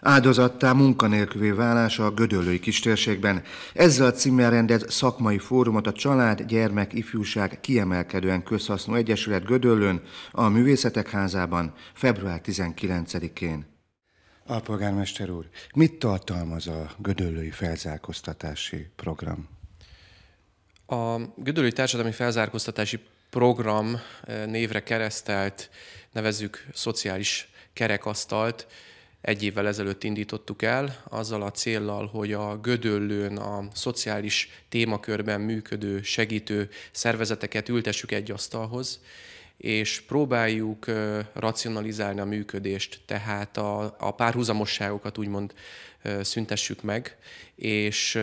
Áldozattá munkanélküvé válása a Gödöllői kistérségben. Ezzel a címmel rendez szakmai fórumot a Család, Gyermek, Ifjúság kiemelkedően közhasznú egyesület Gödöllőn a Művészetek Házában február 19-én. Alpolgármester úr, mit tartalmaz a Gödöllői felzárkóztatási program? A Gödöllői Társadalmi Felzárkóztatási Program eh, névre keresztelt, nevezzük szociális kerekasztalt, egy évvel ezelőtt indítottuk el, azzal a céllal, hogy a Gödöllőn a szociális témakörben működő segítő szervezeteket ültessük egy asztalhoz, és próbáljuk racionalizálni a működést, tehát a, a párhuzamosságokat úgymond szüntessük meg, és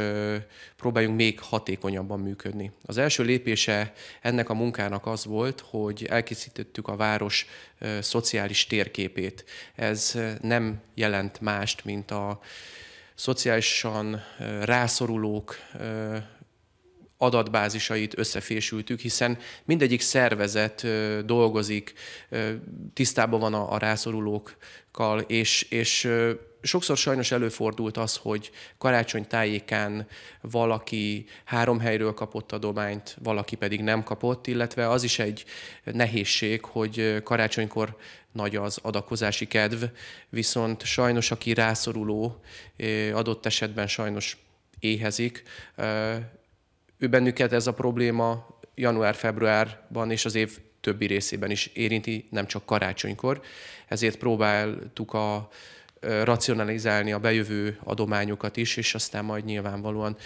próbáljunk még hatékonyabban működni. Az első lépése ennek a munkának az volt, hogy elkészítettük a város szociális térképét. Ez nem jelent mást, mint a szociálisan rászorulók adatbázisait összefésültük, hiszen mindegyik szervezet dolgozik, tisztában van a, rászorulókkal, és, és sokszor sajnos előfordult az, hogy karácsony tájékán valaki három helyről kapott adományt, valaki pedig nem kapott, illetve az is egy nehézség, hogy karácsonykor nagy az adakozási kedv, viszont sajnos aki rászoruló, adott esetben sajnos éhezik, ő bennüket ez a probléma január-februárban és az év többi részében is érinti, nem csak karácsonykor. Ezért próbáltuk a, racionalizálni a bejövő adományokat is, és aztán majd nyilvánvalóan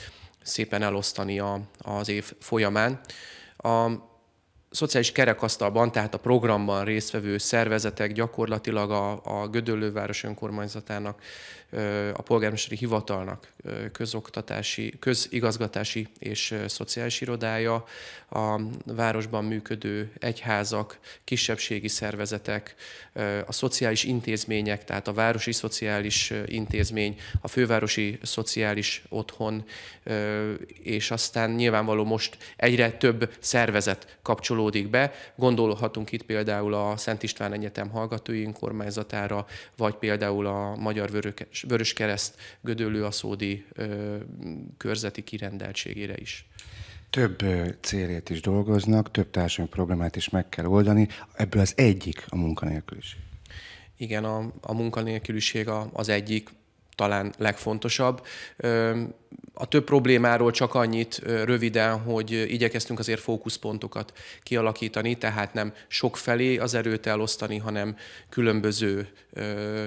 szépen elosztani a, az év folyamán. A szociális kerekasztalban, tehát a programban résztvevő szervezetek gyakorlatilag a, a Gödöllőváros önkormányzatának, a polgármesteri hivatalnak közoktatási, közigazgatási és szociális irodája, a városban működő egyházak, kisebbségi szervezetek, a szociális intézmények, tehát a városi szociális intézmény, a fővárosi szociális otthon, és aztán nyilvánvaló most egyre több szervezet kapcsoló kapcsolódik be. Gondolhatunk itt például a Szent István Egyetem hallgatói önkormányzatára, vagy például a Magyar Vöröskereszt Gödöllő-Aszódi körzeti kirendeltségére is. Több célért is dolgoznak, több társadalmi problémát is meg kell oldani. Ebből az egyik a munkanélküliség. Igen, a, a munkanélküliség az egyik, talán legfontosabb a több problémáról csak annyit röviden, hogy igyekeztünk azért fókuszpontokat kialakítani, tehát nem sok felé az erőt elosztani, hanem különböző ö,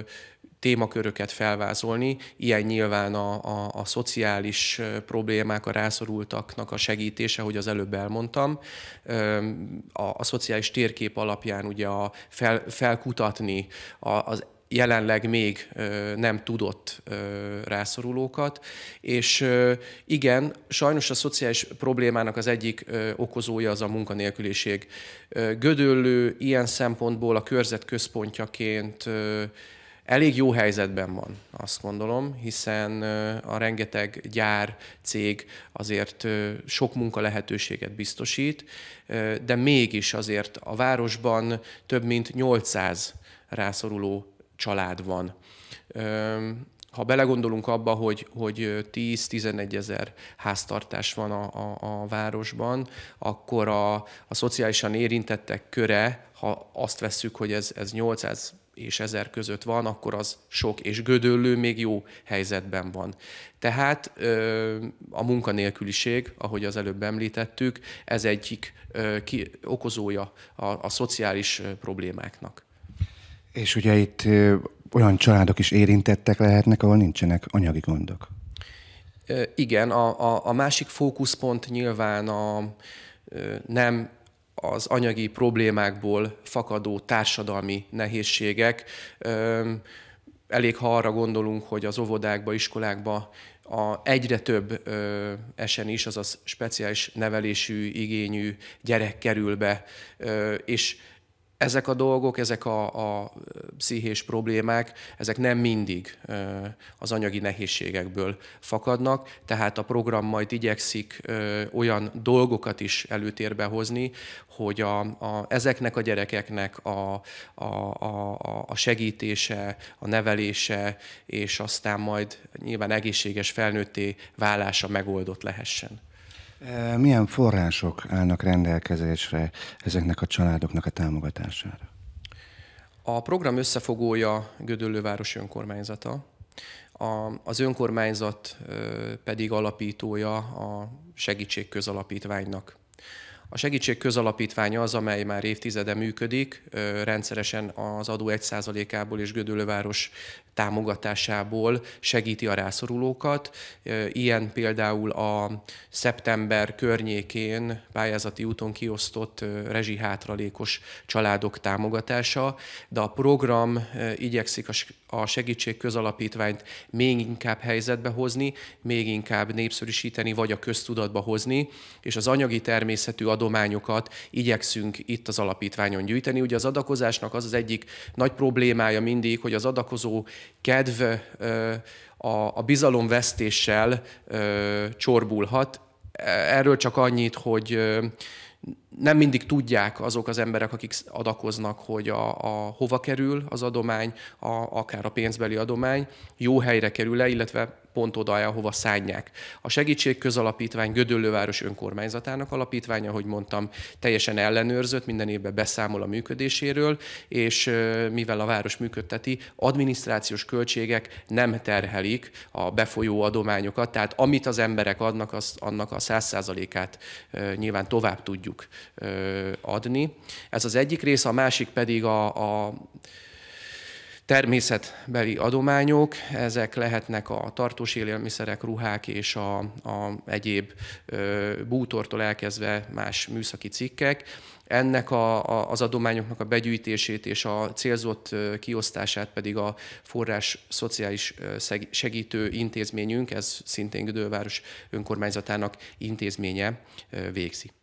témaköröket felvázolni. Ilyen nyilván a, a, a szociális problémák, a rászorultaknak a segítése, hogy az előbb elmondtam. A, a szociális térkép alapján ugye a fel, felkutatni a, az jelenleg még nem tudott rászorulókat, és igen, sajnos a szociális problémának az egyik okozója az a munkanélküliség. Gödöllő ilyen szempontból a körzet központjaként elég jó helyzetben van, azt gondolom, hiszen a rengeteg gyár, cég azért sok munka lehetőséget biztosít, de mégis azért a városban több mint 800 rászoruló család van. Ha belegondolunk abba, hogy, hogy 10-11 ezer háztartás van a, a, a városban, akkor a, a szociálisan érintettek köre, ha azt vesszük, hogy ez, ez 800 és ezer között van, akkor az sok, és gödöllő még jó helyzetben van. Tehát a munkanélküliség, ahogy az előbb említettük, ez egyik okozója a, a szociális problémáknak. És ugye itt olyan családok is érintettek lehetnek, ahol nincsenek anyagi gondok. Igen, a, a, a másik fókuszpont nyilván a, nem az anyagi problémákból fakadó társadalmi nehézségek. Elég, ha arra gondolunk, hogy az óvodákba, iskolákba a egyre több esen is, azaz speciális nevelésű, igényű gyerek kerül be, és ezek a dolgok, ezek a, a pszichés problémák, ezek nem mindig az anyagi nehézségekből fakadnak, tehát a program majd igyekszik olyan dolgokat is előtérbe hozni, hogy a, a, ezeknek a gyerekeknek a, a, a, a segítése, a nevelése, és aztán majd nyilván egészséges felnőtté válása megoldott lehessen. Milyen források állnak rendelkezésre ezeknek a családoknak a támogatására? A program összefogója Gödöllőváros önkormányzata, a, az önkormányzat pedig alapítója a segítségközalapítványnak. A segítség közalapítványa az, amely már évtizede működik, rendszeresen az adó 1%-ából és Gödölőváros támogatásából segíti a rászorulókat. Ilyen például a szeptember környékén pályázati úton kiosztott rezsihátralékos családok támogatása, de a program igyekszik a segítség közalapítványt még inkább helyzetbe hozni, még inkább népszerűsíteni, vagy a köztudatba hozni, és az anyagi természetű adó adományokat igyekszünk itt az alapítványon gyűjteni. Ugye az adakozásnak az az egyik nagy problémája mindig, hogy az adakozó kedv a, bizalomvesztéssel csorbulhat. Erről csak annyit, hogy nem mindig tudják azok az emberek, akik adakoznak, hogy a, a hova kerül az adomány, a, akár a pénzbeli adomány, jó helyre kerül-e, illetve pont oda, ahova szánják. A Segítség Közalapítvány Gödöllőváros önkormányzatának alapítványa, ahogy mondtam, teljesen ellenőrzött, minden évben beszámol a működéséről, és mivel a város működteti, adminisztrációs költségek nem terhelik a befolyó adományokat, tehát amit az emberek adnak, az, annak a száz százalékát nyilván tovább tudjuk tudjuk adni. Ez az egyik része, a másik pedig a, a természetbeli adományok, ezek lehetnek a tartós élelmiszerek, ruhák és a, a egyéb bútortól elkezdve más műszaki cikkek ennek a, a, az adományoknak a begyűjtését és a célzott kiosztását pedig a forrás szociális segítő intézményünk, ez szintén Gödölváros önkormányzatának intézménye végzi.